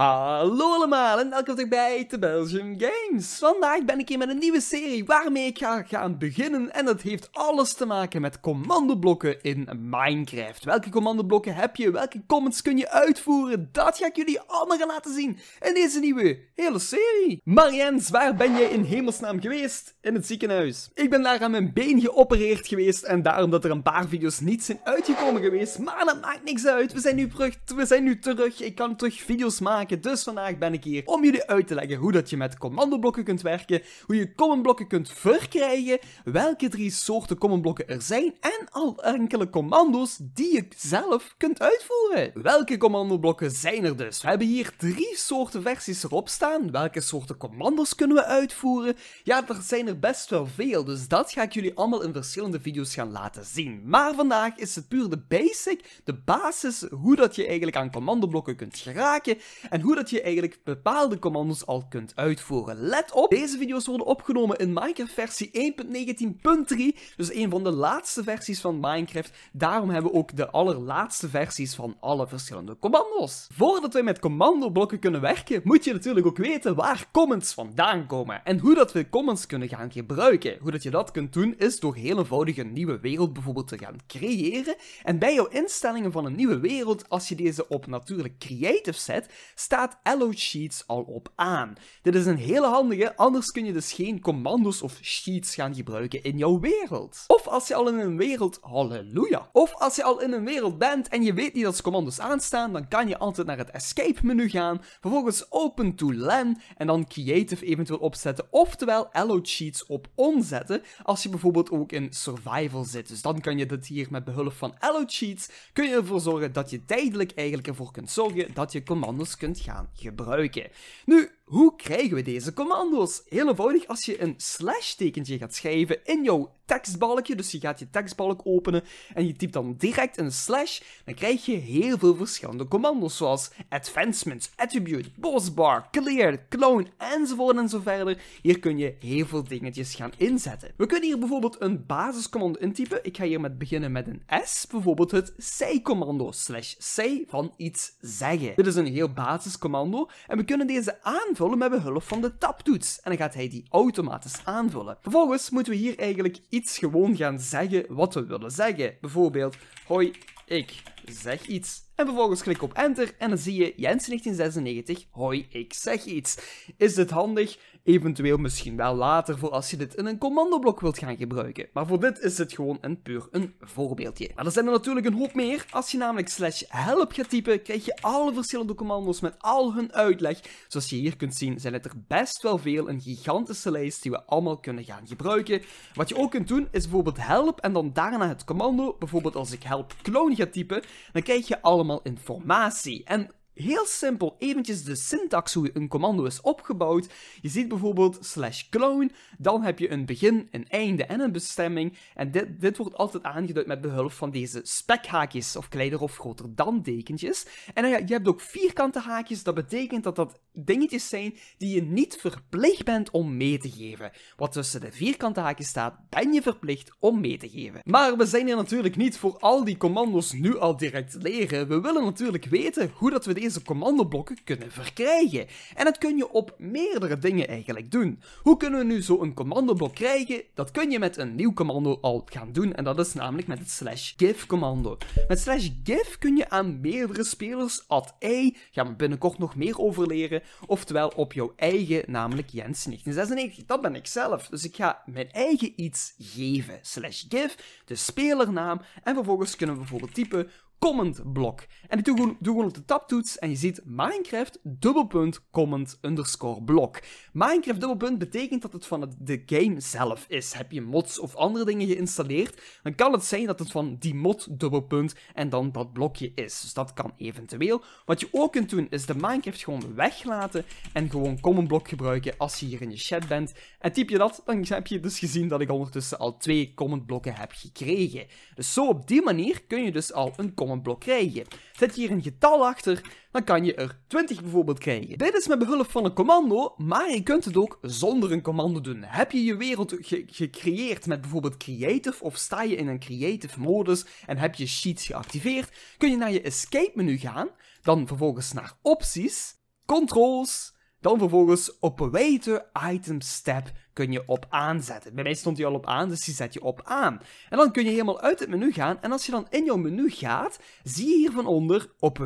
Hallo allemaal en welkom terug bij The Belgium Games. Vandaag ben ik hier met een nieuwe serie waarmee ik ga gaan beginnen en dat heeft alles te maken met commandoblokken in Minecraft. Welke commandoblokken heb je, welke comments kun je uitvoeren, dat ga ik jullie allemaal laten zien in deze nieuwe hele serie. Mariens, waar ben jij in hemelsnaam geweest? In het ziekenhuis. Ik ben daar aan mijn been geopereerd geweest en daarom dat er een paar video's niet zijn uitgekomen geweest, maar dat maakt niks uit. We zijn nu terug, we zijn nu terug, ik kan terug video's maken. Dus vandaag ben ik hier om jullie uit te leggen hoe dat je met commandoblokken kunt werken, hoe je commandblokken kunt verkrijgen, welke drie soorten commandoblokken er zijn en al enkele commando's die je zelf kunt uitvoeren. Welke commandoblokken zijn er dus? We hebben hier drie soorten versies erop staan. Welke soorten commando's kunnen we uitvoeren? Ja, er zijn er best wel veel, dus dat ga ik jullie allemaal in verschillende video's gaan laten zien. Maar vandaag is het puur de basic, de basis, hoe dat je eigenlijk aan commandoblokken kunt geraken en hoe dat je eigenlijk bepaalde commando's al kunt uitvoeren. Let op, deze video's worden opgenomen in Minecraft versie 1.19.3, dus een van de laatste versies van Minecraft. Daarom hebben we ook de allerlaatste versies van alle verschillende commando's. Voordat we met commandoblokken kunnen werken, moet je natuurlijk ook weten waar comments vandaan komen en hoe dat we comments kunnen gaan gebruiken. Hoe dat je dat kunt doen is door heel eenvoudig een nieuwe wereld bijvoorbeeld te gaan creëren en bij jouw instellingen van een nieuwe wereld, als je deze op natuurlijk creative zet, staat Allo Sheets al op aan. Dit is een hele handige, anders kun je dus geen commando's of sheets gaan gebruiken in jouw wereld. Of als je al in een wereld, halleluja. Of als je al in een wereld bent en je weet niet dat ze commando's aanstaan, dan kan je altijd naar het escape menu gaan, vervolgens open to LAN en dan creative eventueel opzetten, oftewel Allo Sheets op onzetten, als je bijvoorbeeld ook in survival zit. Dus dan kan je dit hier met behulp van Allo Sheets, kun je ervoor zorgen dat je tijdelijk eigenlijk ervoor kunt zorgen dat je commando's kunt gaan gebruiken. Nu, hoe krijgen we deze commando's? Heel eenvoudig, als je een slash tekentje gaat schrijven in jouw tekstbalkje, dus je gaat je tekstbalk openen en je typt dan direct een slash, dan krijg je heel veel verschillende commando's zoals advancements, attribute, bossbar, clear, clone enzovoort en zo verder. Hier kun je heel veel dingetjes gaan inzetten. We kunnen hier bijvoorbeeld een basiscommando intypen. Ik ga hier met beginnen met een S, bijvoorbeeld het say commando slash C van iets zeggen. Dit is een heel basiscommando en we kunnen deze aanvragen invullen met behulp van de taptoets. En dan gaat hij die automatisch aanvullen. Vervolgens moeten we hier eigenlijk iets gewoon gaan zeggen wat we willen zeggen. Bijvoorbeeld, hoi, ik zeg iets. En vervolgens klik op enter en dan zie je Jens 1996, hoi, ik zeg iets. Is dit handig? Eventueel misschien wel later voor als je dit in een commandoblok wilt gaan gebruiken. Maar voor dit is het gewoon een puur een voorbeeldje. Maar er zijn er natuurlijk een hoop meer. Als je namelijk slash help gaat typen, krijg je alle verschillende commando's met al hun uitleg. Zoals je hier kunt zien zijn het er best wel veel, een gigantische lijst die we allemaal kunnen gaan gebruiken. Wat je ook kunt doen is bijvoorbeeld help en dan daarna het commando. Bijvoorbeeld als ik help clone ga typen, dan krijg je allemaal informatie en heel simpel eventjes de syntax hoe een commando is opgebouwd. Je ziet bijvoorbeeld slash clone, dan heb je een begin, een einde en een bestemming. En dit, dit wordt altijd aangeduid met behulp van deze spekhaakjes, of kleiner of groter dan dekentjes. En dan, je hebt ook vierkante haakjes, dat betekent dat dat dingetjes zijn die je niet verplicht bent om mee te geven. Wat tussen de vierkante haakjes staat, ben je verplicht om mee te geven. Maar we zijn hier natuurlijk niet voor al die commando's nu al direct leren. We willen natuurlijk weten hoe dat we deze deze commandoblokken kunnen verkrijgen. En dat kun je op meerdere dingen eigenlijk doen. Hoe kunnen we nu zo een commandoblok krijgen? Dat kun je met een nieuw commando al gaan doen en dat is namelijk met het slash give commando. Met slash give kun je aan meerdere spelers at I. gaan we binnenkort nog meer over leren, oftewel op jouw eigen, namelijk Jens 1996. Dat ben ik zelf, dus ik ga mijn eigen iets geven. Slash give, de spelernaam en vervolgens kunnen we bijvoorbeeld typen comment blok. En ik doe gewoon, op de tabtoets en je ziet Minecraft dubbelpunt comment underscore blok. Minecraft dubbelpunt betekent dat het van het, de game zelf is. Heb je mods of andere dingen geïnstalleerd, dan kan het zijn dat het van die mod dubbelpunt en dan dat blokje is. Dus dat kan eventueel. Wat je ook kunt doen is de Minecraft gewoon weglaten en gewoon comment blok gebruiken als je hier in je chat bent. En typ je dat, dan heb je dus gezien dat ik ondertussen al twee comment blokken heb gekregen. Dus zo op die manier kun je dus al een comment om een blok krijgen. Zet je hier een getal achter, dan kan je er 20 bijvoorbeeld krijgen. Dit is met behulp van een commando, maar je kunt het ook zonder een commando doen. Heb je je wereld gecreëerd met bijvoorbeeld creative of sta je in een creative modus en heb je sheets geactiveerd, kun je naar je escape menu gaan, dan vervolgens naar opties, controls, dan vervolgens operator item step kun je op aanzetten. Bij mij stond die al op aan, dus die zet je op aan. En dan kun je helemaal uit het menu gaan. En als je dan in jouw menu gaat, zie je hier van onder op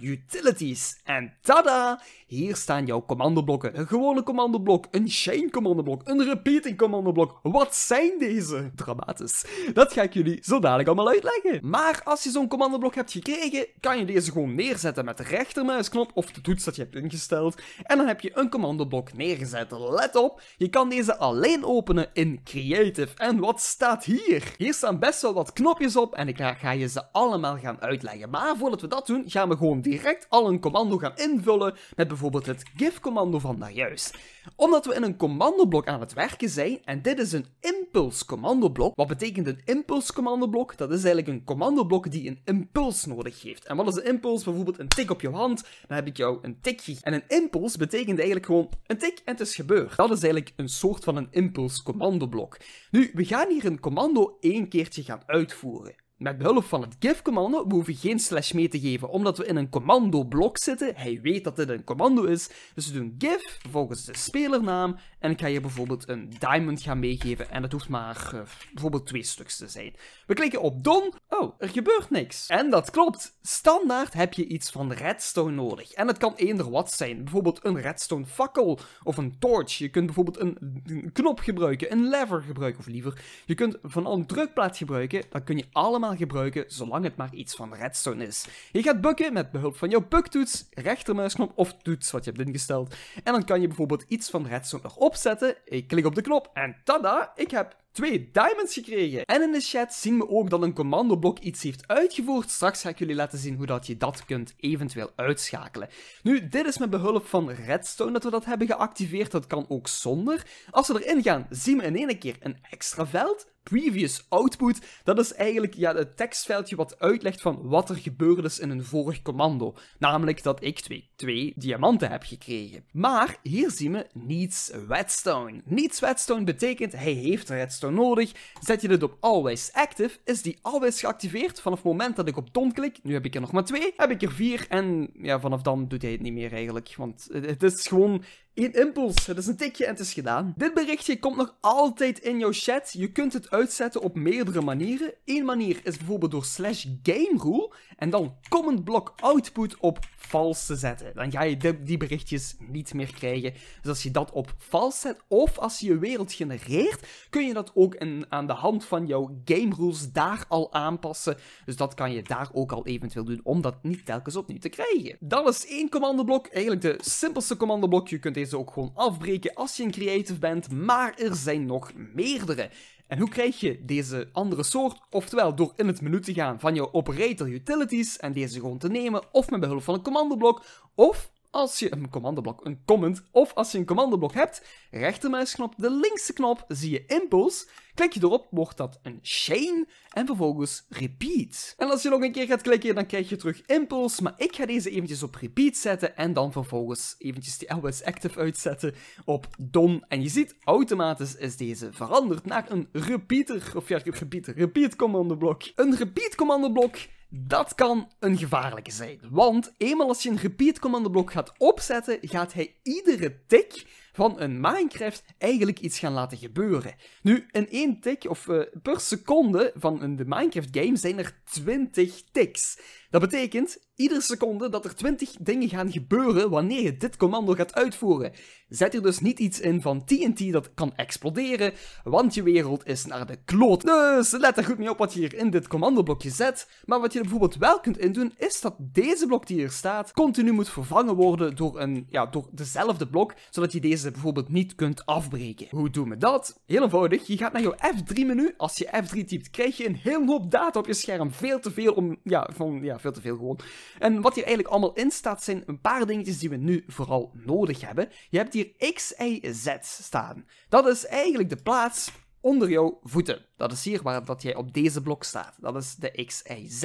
utilities. En tada! Hier staan jouw commandoblokken. Een gewone commandoblok, een chain commandoblok, een repeating commandoblok. Wat zijn deze? Dramatisch. Dat ga ik jullie zo dadelijk allemaal uitleggen. Maar als je zo'n commandoblok hebt gekregen, kan je deze gewoon neerzetten met de rechtermuisknop of de toets dat je hebt ingesteld. En dan heb je een commandoblok neergezet. Let op, je kan deze deze alleen openen in Creative. En wat staat hier? Hier staan best wel wat knopjes op en ik ga je ze allemaal gaan uitleggen. Maar voordat we dat doen, gaan we gewoon direct al een commando gaan invullen met bijvoorbeeld het gif commando van daarjuist omdat we in een commandoblok aan het werken zijn en dit is een impulscommandoblok. Wat betekent een impulscommandoblok? Dat is eigenlijk een commandoblok die een impuls nodig heeft. En wat is een impuls? Bijvoorbeeld een tik op je hand, dan heb ik jou een tikje. En een impuls betekent eigenlijk gewoon een tik en het is gebeurd. Dat is eigenlijk een soort van een impulscommandoblok. Nu, we gaan hier een commando één keertje gaan uitvoeren. Met behulp van het give commando we hoeven geen slash mee te geven, omdat we in een commando-blok zitten. Hij weet dat dit een commando is, dus we doen give, vervolgens de spelernaam, en ik ga je bijvoorbeeld een diamond gaan meegeven, en dat hoeft maar eh, bijvoorbeeld twee stuks te zijn. We klikken op don, oh, er gebeurt niks. En dat klopt, standaard heb je iets van redstone nodig, en het kan eender wat zijn, bijvoorbeeld een redstone fakkel, of een torch, je kunt bijvoorbeeld een, knop gebruiken, een lever gebruiken, of liever, je kunt van al een drukplaat gebruiken, dan kun je allemaal gebruiken, zolang het maar iets van redstone is. Je gaat bukken met behulp van jouw buktoets, rechtermuisknop of toets wat je hebt ingesteld. En dan kan je bijvoorbeeld iets van redstone erop zetten, ik klik op de knop en tada, ik heb twee diamonds gekregen. En in de chat zien we ook dat een commandoblok iets heeft uitgevoerd. Straks ga ik jullie laten zien hoe dat je dat kunt eventueel uitschakelen. Nu, dit is met behulp van redstone dat we dat hebben geactiveerd. Dat kan ook zonder. Als we erin gaan, zien we in één keer een extra veld previous output, dat is eigenlijk ja, het tekstveldje wat uitlegt van wat er gebeurd is in een vorig commando. Namelijk dat ik twee, diamanten heb gekregen. Maar hier zien we niets redstone. Niets redstone betekent hij heeft redstone nodig. Zet je dit op always active, is die altijd geactiveerd vanaf het moment dat ik op don klik. Nu heb ik er nog maar twee, heb ik er vier en ja, vanaf dan doet hij het niet meer eigenlijk. Want het is gewoon Eén impuls, het is een tikje en het is gedaan. Dit berichtje komt nog altijd in jouw chat. Je kunt het uitzetten op meerdere manieren. Eén manier is bijvoorbeeld door slash game rule en dan command block output op vals te zetten. Dan ga je die berichtjes niet meer krijgen. Dus als je dat op vals zet of als je je wereld genereert, kun je dat ook aan de hand van jouw game rules daar al aanpassen. Dus dat kan je daar ook al eventueel doen om dat niet telkens opnieuw te krijgen. Dan is één commandoblok, eigenlijk de simpelste commandoblok. Je kunt deze ze ook gewoon afbreken als je een creative bent, maar er zijn nog meerdere. En hoe krijg je deze andere soort? Oftewel, door in het menu te gaan van jouw operator utilities en deze gewoon te nemen, of met behulp van een commandoblok, of als je een commandoblok, een comment of als je een commandoblok hebt, rechtermuisknop, de linkse knop, zie je impuls. Klik je erop, wordt dat een chain en vervolgens repeat. En als je nog een keer gaat klikken, dan krijg je terug impuls, maar ik ga deze eventjes op repeat zetten en dan vervolgens eventjes die LWS Active uitzetten op don En je ziet, automatisch is deze veranderd naar een repeater, of ja, repeater, repeat commandoblok. Een repeat commandoblok dat kan een gevaarlijke zijn, want eenmaal als je een repeat commandoblok gaat opzetten, gaat hij iedere tik van een Minecraft eigenlijk iets gaan laten gebeuren. Nu, in één tik of eh, per seconde van een, de Minecraft game zijn er 20 ticks. Dat betekent iedere seconde dat er 20 dingen gaan gebeuren wanneer je dit commando gaat uitvoeren. Zet er dus niet iets in van TNT dat kan exploderen, want je wereld is naar de kloot. Dus let er goed mee op wat je hier in dit commandoblokje zet. Maar wat je er bijvoorbeeld wel kunt indoen, is dat deze blok die hier staat continu moet vervangen worden door, een, ja, door dezelfde blok, zodat je deze bijvoorbeeld niet kunt afbreken. Hoe doen we dat? Heel eenvoudig, je gaat naar je F3 menu. Als je F3 typt, krijg je een hele hoop data op je scherm. Veel te veel om, ja, van, ja, veel te veel gewoon. En wat hier eigenlijk allemaal in staat zijn een paar dingetjes die we nu vooral nodig hebben. Je hebt hier X, Y, Z staan. Dat is eigenlijk de plaats onder jouw voeten. Dat is hier waar dat jij op deze blok staat. Dat is de X, Y, Z.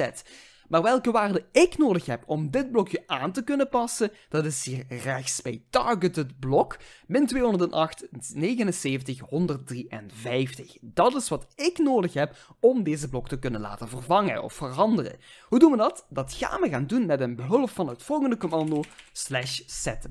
Maar welke waarde ik nodig heb om dit blokje aan te kunnen passen, dat is hier rechts bij targeted blok. Min 208, 79, 153. Dat is wat ik nodig heb om deze blok te kunnen laten vervangen of veranderen. Hoe doen we dat? Dat gaan we gaan doen met een behulp van het volgende commando slash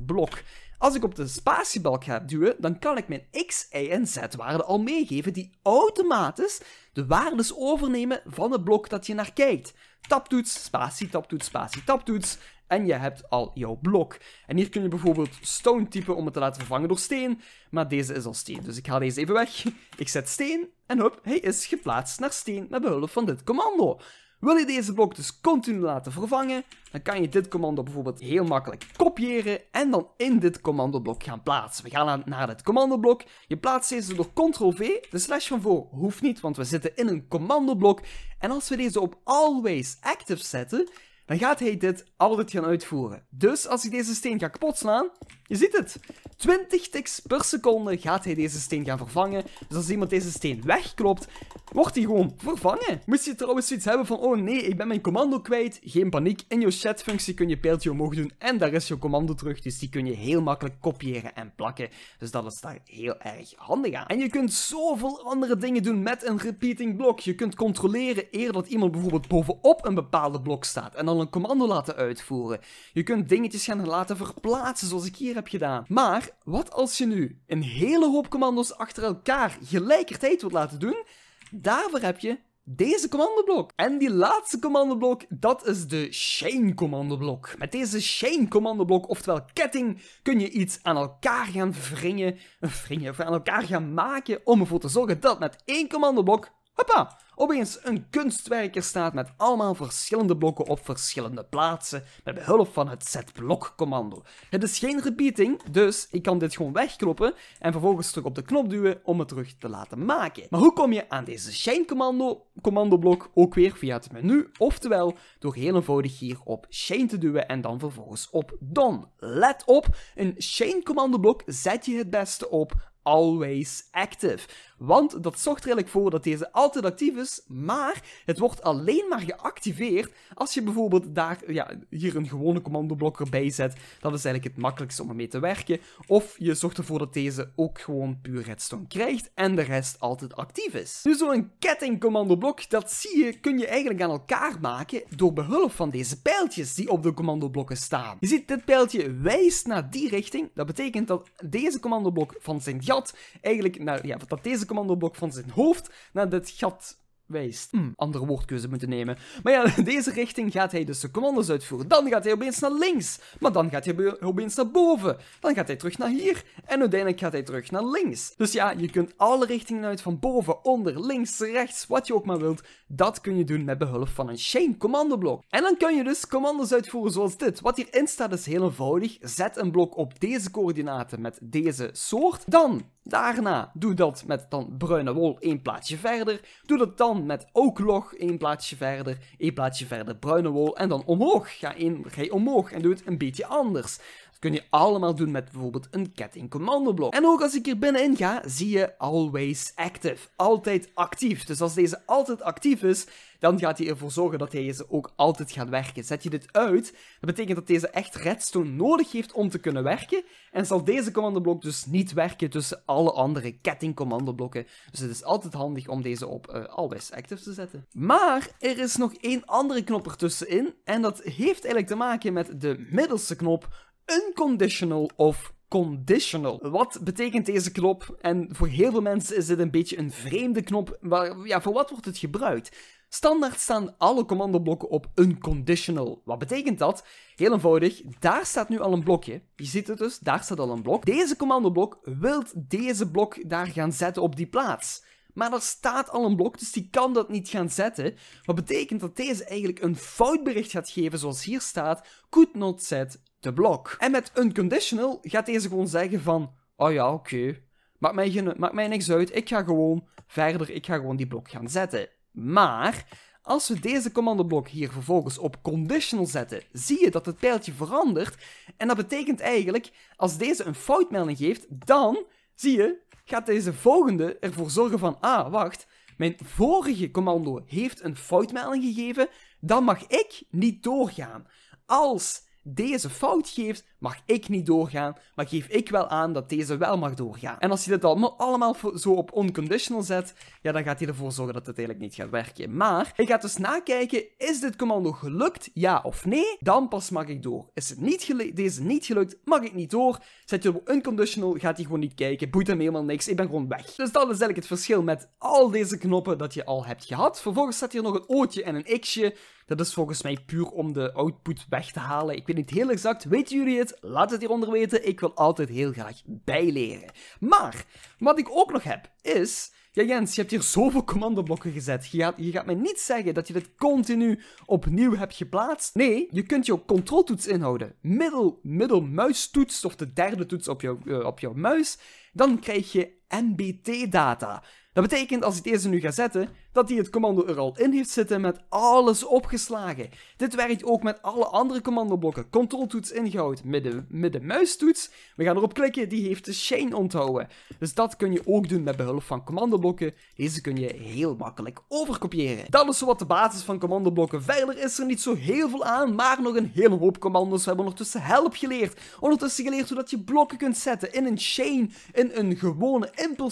blok. Als ik op de spatiebalk ga duwen, dan kan ik mijn x, y en z waarden al meegeven die automatisch de waardes overnemen van het blok dat je naar kijkt taptoets, spatie, taptoets, spatie, taptoets. En je hebt al jouw blok. En hier kun je bijvoorbeeld stone typen om het te laten vervangen door steen. Maar deze is al steen, dus ik haal deze even weg. Ik zet steen en hop, hij is geplaatst naar steen met behulp van dit commando. Wil je deze blok dus continu laten vervangen, dan kan je dit commando bijvoorbeeld heel makkelijk kopiëren en dan in dit commandoblok gaan plaatsen. We gaan naar het commandoblok. Je plaatst deze door ctrl-v. De slash van voor hoeft niet, want we zitten in een commandoblok. En als we deze op always active zetten, dan gaat hij dit altijd gaan uitvoeren. Dus als ik deze steen ga kapot slaan, je ziet het. 20 ticks per seconde gaat hij deze steen gaan vervangen. Dus als iemand deze steen wegklopt, wordt hij gewoon vervangen. Moest je trouwens iets hebben van, oh nee, ik ben mijn commando kwijt. Geen paniek, in je chatfunctie kun je pijltje omhoog doen en daar is je commando terug. Dus die kun je heel makkelijk kopiëren en plakken. Dus dat is daar heel erg handig aan. En je kunt zoveel andere dingen doen met een repeating blok. Je kunt controleren eer dat iemand bijvoorbeeld bovenop een bepaalde blok staat en dan een commando laten uitvoeren. Je kunt dingetjes gaan laten verplaatsen, zoals ik hier heb gedaan. Maar wat als je nu een hele hoop commando's achter elkaar gelijkertijd wilt laten doen? Daarvoor heb je deze commandoblok. En die laatste commandoblok, dat is de chain commandoblok. Met deze chain commandoblok, oftewel ketting, kun je iets aan elkaar gaan wringen, wringen of aan elkaar gaan maken om ervoor te zorgen dat met één commandoblok Hoppa! Opeens een kunstwerker staat met allemaal verschillende blokken op verschillende plaatsen met behulp van het blok commando Het is geen repeating, dus ik kan dit gewoon wegkloppen en vervolgens terug op de knop duwen om het terug te laten maken. Maar hoe kom je aan deze shine-commando, commandoblok ook weer via het menu, oftewel door heel eenvoudig hier op shine te duwen en dan vervolgens op done. Let op, een shine-commandoblok zet je het beste op always active. Want dat zorgt er eigenlijk voor dat deze altijd actief is, maar het wordt alleen maar geactiveerd als je bijvoorbeeld daar, ja, hier een gewone commandoblok erbij zet. Dat is eigenlijk het makkelijkste om ermee te werken. Of je zorgt ervoor dat deze ook gewoon puur redstone krijgt en de rest altijd actief is. Nu zo'n kettingcommandoblok, dat zie je, kun je eigenlijk aan elkaar maken door behulp van deze pijltjes die op de commandoblokken staan. Je ziet, dit pijltje wijst naar die richting. Dat betekent dat deze commandoblok van zijn gat eigenlijk, naar, ja, dat deze deze commandoblok van zijn hoofd naar dit gat wijst. Hmm. andere woordkeuze moeten nemen. Maar ja, deze richting gaat hij dus de commando's uitvoeren. Dan gaat hij opeens naar links. Maar dan gaat hij opeens naar boven. Dan gaat hij terug naar hier. En uiteindelijk gaat hij terug naar links. Dus ja, je kunt alle richtingen uit van boven, onder, links, rechts, wat je ook maar wilt. Dat kun je doen met behulp van een chain commandoblok. En dan kun je dus commando's uitvoeren zoals dit. Wat hierin staat is heel eenvoudig. Zet een blok op deze coördinaten met deze soort. Dan Daarna doe dat met dan bruine wol één plaatsje verder. Doe dat dan met ook log één plaatsje verder. één plaatsje verder bruine wol en dan omhoog. Ga, in, ga je omhoog en doe het een beetje anders. Dat kun je allemaal doen met bijvoorbeeld een ketting commandoblok. En ook als ik hier binnenin ga, zie je always active. Altijd actief. Dus als deze altijd actief is, dan gaat hij ervoor zorgen dat hij ze ook altijd gaat werken. Zet je dit uit, dat betekent dat deze echt redstone nodig heeft om te kunnen werken, en zal deze commandoblok dus niet werken tussen alle andere kettingcommandoblokken. Dus het is altijd handig om deze op uh, eh, always active te zetten. Maar er is nog één andere knop ertussenin, en dat heeft eigenlijk te maken met de middelste knop, unconditional of conditional. Wat betekent deze knop? En voor heel veel mensen is dit een beetje een vreemde knop, maar ja, voor wat wordt het gebruikt? Standaard staan alle commandoblokken op unconditional. Wat betekent dat? Heel eenvoudig, daar staat nu al een blokje. Je ziet het dus, daar staat al een blok. Deze commandoblok wil deze blok daar gaan zetten op die plaats. Maar er staat al een blok, dus die kan dat niet gaan zetten. Wat betekent dat deze eigenlijk een foutbericht gaat geven, zoals hier staat: could not set de blok. En met unconditional gaat deze gewoon zeggen van, oh ja, oké, okay. maakt, mij maakt mij niks uit, ik ga gewoon verder, ik ga gewoon die blok gaan zetten. Maar, als we deze commandoblok hier vervolgens op conditional zetten, zie je dat het pijltje verandert. En dat betekent eigenlijk, als deze een foutmelding geeft, dan, zie je, gaat deze volgende ervoor zorgen van, ah, wacht, mijn vorige commando heeft een foutmelding gegeven, dan mag ik niet doorgaan. Als deze fout geeft, mag ik niet doorgaan, maar geef ik wel aan dat deze wel mag doorgaan. En als je dit allemaal zo op unconditional zet, ja, dan gaat hij ervoor zorgen dat het eigenlijk niet gaat werken. Maar hij gaat dus nakijken, is dit commando gelukt, ja of nee? Dan pas mag ik door. Is het niet deze niet gelukt, mag ik niet door. Zet je op unconditional, gaat hij gewoon niet kijken, boeit hem helemaal niks, ik ben gewoon weg. Dus dat is eigenlijk het verschil met al deze knoppen dat je al hebt gehad. Vervolgens staat hier nog een ootje en een x'je. Dat is volgens mij puur om de output weg te halen. Ik weet niet heel exact. Weten jullie het? laat het hieronder weten. Ik wil altijd heel graag bijleren. Maar, wat ik ook nog heb, is... Ja, Jens, je hebt hier zoveel commandoblokken gezet. Je gaat, je gaat mij niet zeggen dat je dit continu opnieuw hebt geplaatst. Nee, je kunt jouw controltoets inhouden. Middel, middel muistoets of de derde toets op, jouw, eh, op jouw muis. Dan krijg je MBT-data. Dat betekent, als ik deze nu ga zetten, dat hij het commando er al in heeft zitten met alles opgeslagen. Dit werkt ook met alle andere commandoblokken. Controltoets ingehouden met de, met de muistoets. We gaan erop klikken, die heeft de chain onthouden. Dus dat kun je ook doen met behulp van commandoblokken. Deze kun je heel makkelijk overkopiëren. Dat is wat de basis van commandoblokken. Verder is er niet zo heel veel aan, maar nog een hele hoop commando's. We hebben ondertussen help geleerd. Ondertussen geleerd hoe dat je blokken kunt zetten in een chain, in een gewone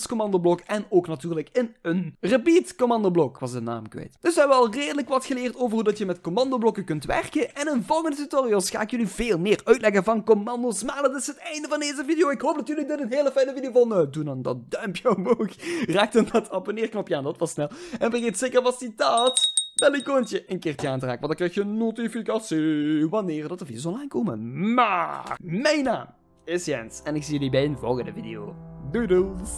commandoblok. en ook natuurlijk in een repeat commando blok was de naam kwijt. Dus we hebben al redelijk wat geleerd over hoe dat je met commandoblokken kunt werken. En in volgende tutorials ga ik jullie veel meer uitleggen van commando's. Maar dat is het einde van deze video. Ik hoop dat jullie dit een hele fijne video vonden. Doe dan dat duimpje omhoog. Raak dan dat abonneerknopje aan, dat was snel. En vergeet zeker vast die dat bellicoontje een keertje aan te raken. Want dan krijg je een notificatie wanneer dat de video's online komen. Maar mijn naam is Jens en ik zie jullie bij een volgende video. Doedels!